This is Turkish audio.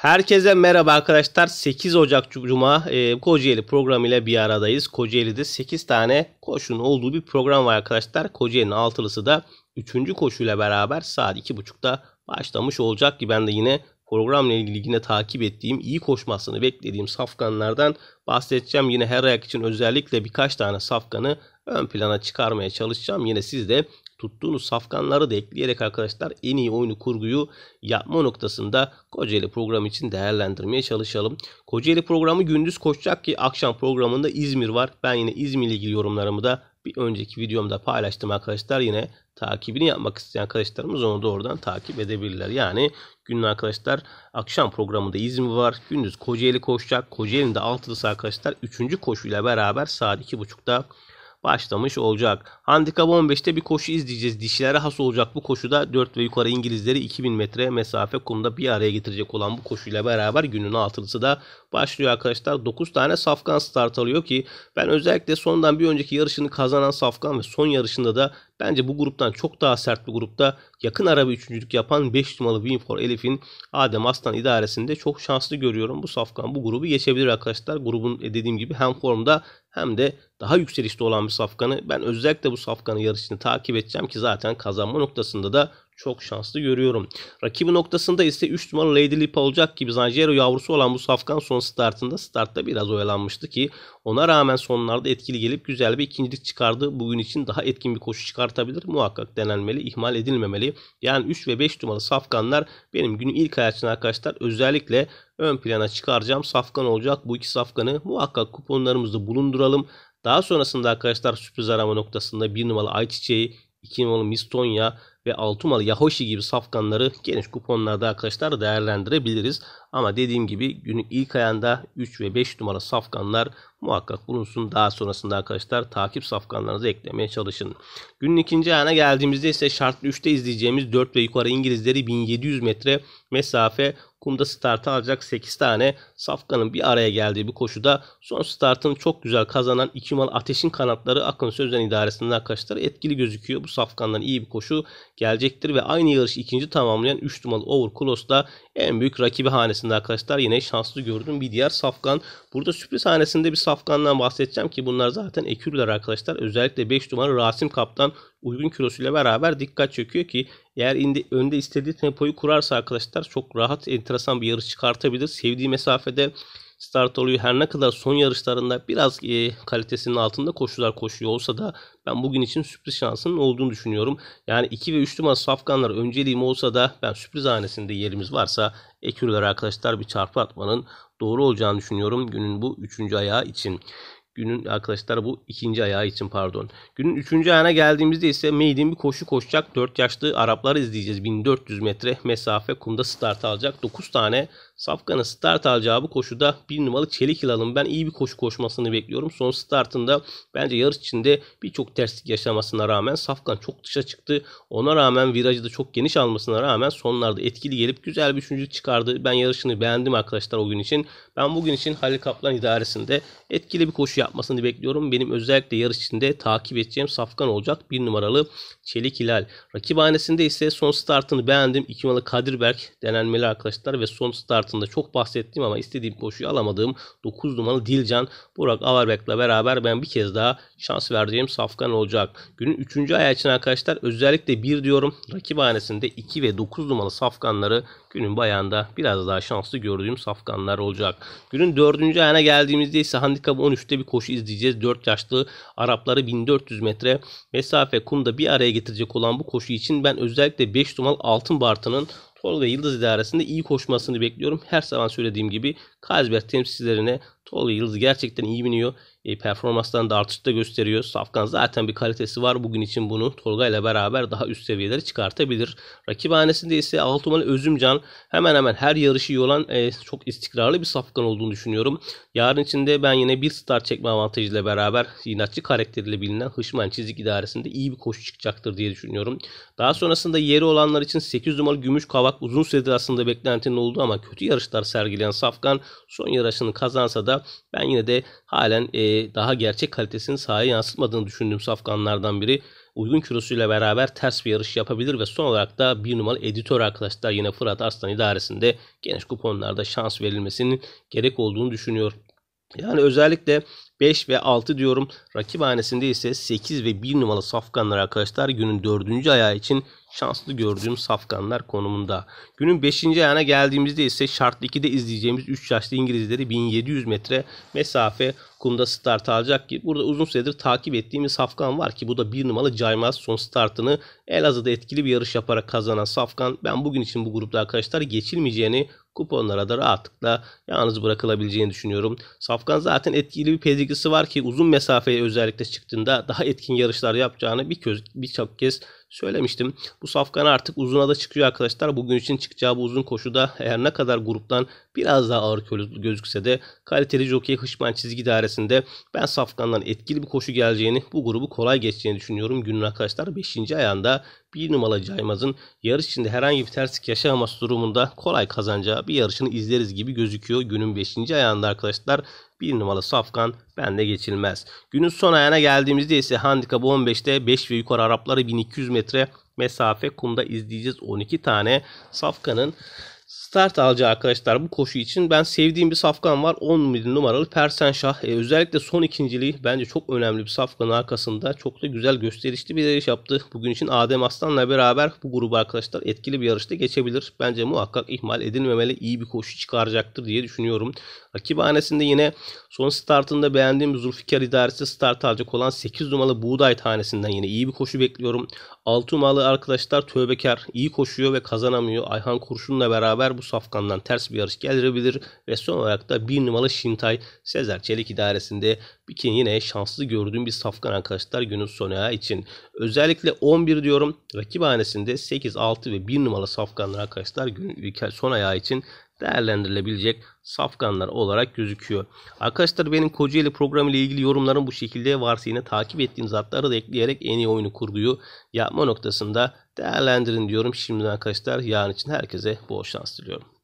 Herkese merhaba arkadaşlar. 8 Ocak Cuma e, Kocaeli programıyla bir aradayız. Kocaeli'de 8 tane koşun olduğu bir program var arkadaşlar. Kocaeli'nin altılısı da 3. koşuyla beraber saat 2.30'da başlamış olacak ki ben de yine programla ilgili yine takip ettiğim, iyi koşmasını beklediğim safkanlardan bahsedeceğim. Yine her ayak için özellikle birkaç tane safkanı ön plana çıkarmaya çalışacağım. Yine siz de tuttuğunuz safkanları da ekleyerek arkadaşlar en iyi oyunu kurguyu yapma noktasında Kocaeli programı için değerlendirmeye çalışalım. Kocaeli programı gündüz koşacak ki akşam programında İzmir var. Ben yine İzmir ile ilgili yorumlarımı da bir önceki videomda paylaştım arkadaşlar. Yine takibini yapmak isteyen arkadaşlarımız onu da oradan takip edebilirler. Yani günün arkadaşlar akşam programında İzmir var. Gündüz Kocaeli koşacak. Kocaeli'nde altılısı arkadaşlar 3. koşuyla beraber saat 2.30'da başlamış olacak. Handikap 15'te bir koşu izleyeceğiz. Dişlere has olacak bu koşuda 4 ve yukarı İngilizleri 2000 metre mesafe konuda bir araya getirecek olan bu koşuyla beraber günün altılısı da başlıyor arkadaşlar. 9 tane safkan start alıyor ki ben özellikle sondan bir önceki yarışını kazanan safkan ve son yarışında da Bence bu gruptan çok daha sert bir grupta yakın ara bir üçüncülük yapan 5 numaralı Winfor Elif'in Adem Aslan idaresinde çok şanslı görüyorum. Bu safkan bu grubu geçebilir arkadaşlar. Grubun e, dediğim gibi hem formda hem de daha yükselişte olan bir safkanı. Ben özellikle bu safkanın yarışını takip edeceğim ki zaten kazanma noktasında da çok şanslı görüyorum. Rakibi noktasında ise 3 numaralı Lady Lipa olacak gibi Zanjero yavrusu olan bu safkan son startında startta biraz oyalanmıştı ki ona rağmen sonlarda etkili gelip güzel bir ikincilik çıkardı. Bugün için daha etkin bir koşu çıkartabilir. Muhakkak denenmeli, ihmal edilmemeli. Yani 3 ve 5 numaralı safkanlar benim günü ilk ayakçına arkadaşlar özellikle ön plana çıkaracağım. Safkan olacak. Bu iki safkanı muhakkak kuponlarımızda bulunduralım. Daha sonrasında arkadaşlar sürpriz arama noktasında 1 numaralı Ayçiçeği, 2 numaralı Mistonya, ve Altumalı Yahoşi gibi safkanları geniş kuponlarda arkadaşlar değerlendirebiliriz. Ama dediğim gibi günün ilk ayında 3 ve 5 numara safkanlar muhakkak bulunsun. Daha sonrasında arkadaşlar takip safkanlarınızı eklemeye çalışın. Günün ikinci ayına geldiğimizde ise şartlı 3'te izleyeceğimiz 4 ve yukarı İngilizleri 1700 metre mesafe Kumda startı alacak 8 tane safkanın bir araya geldiği bir koşuda son startını çok güzel kazanan iki mal Ateş'in kanatları Akın Sözen idaresinden arkadaşlar etkili gözüküyor. Bu safkandan iyi bir koşu gelecektir ve aynı yarışı ikinci tamamlayan 3 numaralı Over Close da en büyük rakibi hanesinde arkadaşlar yine şanslı gördüğüm bir diğer safkan. Burada sürpriz hanesinde bir safkandan bahsedeceğim ki bunlar zaten ekürler arkadaşlar. Özellikle 5 numara Rasim Kaptan uygun kilosuyla beraber dikkat çekiyor ki eğer indi, önde istediği tempoyu kurarsa arkadaşlar çok rahat enteresan bir yarış çıkartabilir. Sevdiği mesafede start oluyor. Her ne kadar son yarışlarında biraz e, kalitesinin altında koşular koşuyor olsa da ben bugün için sürpriz şansının olduğunu düşünüyorum. Yani 2 ve 3 numaralı safkanlar önceliğim olsa da ben sürpriz hanesinde yerimiz varsa ekürler arkadaşlar bir çarpı atmanın doğru olacağını düşünüyorum günün bu 3. ayağı için günün arkadaşlar bu ikinci ayağı için pardon. Günün üçüncü ayağına geldiğimizde ise Maiden bir koşu koşacak. 4 yaşlı Araplar izleyeceğiz. 1400 metre mesafe kumda start alacak. 9 tane Safkan'ın start alacağı bu koşuda bir numaralı Çelik Hilal'ın ben iyi bir koşu koşmasını bekliyorum. Son startında bence yarış içinde birçok terslik yaşamasına rağmen Safkan çok dışa çıktı. Ona rağmen virajı da çok geniş almasına rağmen sonlarda etkili gelip güzel bir üçüncülük çıkardı. Ben yarışını beğendim arkadaşlar o gün için. Ben bugün için Halil Kaplan idaresinde etkili bir koşu yapmasını bekliyorum. Benim özellikle yarış içinde takip edeceğim Safkan olacak bir numaralı Çelik Hilal. Rakip hanesinde ise son startını beğendim. İki numaralı Kadir Berk denenmeli arkadaşlar ve son start hayatında çok bahsettiğim ama istediğim koşuyu alamadığım 9 numaralı Dilcan Burak Averbek'le beraber ben bir kez daha şans vereceğim safkan olacak. Günün 3. ayağı için arkadaşlar özellikle 1 diyorum. Rakip hanesinde 2 ve 9 numaralı safkanları günün bayağında biraz daha şanslı gördüğüm safkanlar olacak. Günün 4. ayağına geldiğimizde ise handikap 13'te bir koşu izleyeceğiz. 4 yaşlı Arapları 1400 metre mesafe kumda bir araya getirecek olan bu koşu için ben özellikle 5 numaralı Altın Bartı'nın Tolga Yıldız idaresinde iyi koşmasını bekliyorum. Her zaman söylediğim gibi Kazbert temsilcilerine Tolga Yıldız gerçekten iyi biniyor. E, performanslarını da artış da gösteriyor. Safkan zaten bir kalitesi var. Bugün için bunu Tolga ile beraber daha üst seviyeleri çıkartabilir. Rakibhanesinde ise 6 numaralı Özümcan hemen hemen her yarışı iyi olan e, çok istikrarlı bir Safkan olduğunu düşünüyorum. Yarın içinde ben yine bir star çekme avantajıyla beraber inatçı karakteriyle bilinen Hışman Çizik idaresinde iyi bir koşu çıkacaktır diye düşünüyorum. Daha sonrasında yeri olanlar için 8 numaralı Gümüş Kavak uzun süredir aslında beklentinin olduğu ama kötü yarışlar sergileyen Safkan son yarışını kazansa da da ben yine de halen e, daha gerçek kalitesini sahaya yansıtmadığını düşündüğüm safkanlardan biri. Uygun kilosuyla beraber ters bir yarış yapabilir ve son olarak da bir numaralı editör arkadaşlar yine Fırat Arslan idaresinde geniş kuponlarda şans verilmesinin gerek olduğunu düşünüyor. Yani özellikle 5 ve 6 diyorum. Rakip hanesinde ise 8 ve 1 numaralı safkanlar arkadaşlar günün 4. ayağı için şanslı gördüğüm safkanlar konumunda. Günün 5. ayağına geldiğimizde ise şartlı 2'de izleyeceğimiz 3 yaşlı İngilizleri 1700 metre mesafe kumda start alacak ki burada uzun süredir takip ettiğimiz safkan var ki bu da 1 numaralı Caymaz son startını Elazığ'da etkili bir yarış yaparak kazanan safkan ben bugün için bu grupta arkadaşlar geçilmeyeceğini kuponlara da rahatlıkla yalnız bırakılabileceğini düşünüyorum. Safkan zaten etkili bir pedigree bilgisi var ki uzun mesafeye özellikle çıktığında daha etkin yarışlar yapacağını bir köz, birçok kez söylemiştim. Bu Safkan artık uzuna da çıkıyor arkadaşlar. Bugün için çıkacağı bu uzun koşuda eğer ne kadar gruptan biraz daha ağır gözükse de kaliteli jockey hışman çizgi dairesinde ben Safkan'dan etkili bir koşu geleceğini bu grubu kolay geçeceğini düşünüyorum. Günün arkadaşlar 5. ayağında bir numaralı Caymaz'ın yarış içinde herhangi bir terslik yaşaması durumunda kolay kazanacağı bir yarışını izleriz gibi gözüküyor. Günün 5. ayağında arkadaşlar 1 numaralı safkan bende geçilmez. Günün son ayağına geldiğimizde ise handikap 15'te 5 ve yukarı Arapları 1200 metre mesafe kumda izleyeceğiz. 12 tane safkanın start alacağı arkadaşlar bu koşu için. Ben sevdiğim bir safkan var. 10 numaralı Persenşah. E, özellikle son ikinciliği bence çok önemli bir safkanın arkasında. Çok da güzel gösterişli bir yarış yaptı. Bugün için Adem Aslan'la beraber bu grubu arkadaşlar etkili bir yarışta geçebilir. Bence muhakkak ihmal edilmemeli. iyi bir koşu çıkaracaktır diye düşünüyorum. Rakibhanesinde yine son startında beğendiğim Zulfikar idaresi start alacak olan 8 numaralı Buğday tanesinden yine iyi bir koşu bekliyorum. 6 numaralı arkadaşlar tövbekar iyi koşuyor ve kazanamıyor. Ayhan Kurşun'la beraber bu bu safkandan ters bir yarış gelirebilir ve son olarak da bir numaralı Şintay Sezer Çelik idaresinde Bikin yine şanslı gördüğüm bir safkan arkadaşlar günün sonu için. Özellikle 11 diyorum. Rakip hanesinde 8, 6 ve 1 numaralı safkanlar arkadaşlar gün, son ayağı için değerlendirilebilecek safkanlar olarak gözüküyor. Arkadaşlar benim Kocaeli programı ile ilgili yorumlarım bu şekilde varsa yine takip ettiğiniz zatları da ekleyerek en iyi oyunu kurguyu yapma noktasında değerlendirin diyorum. Şimdiden arkadaşlar yarın için herkese bol şans diliyorum.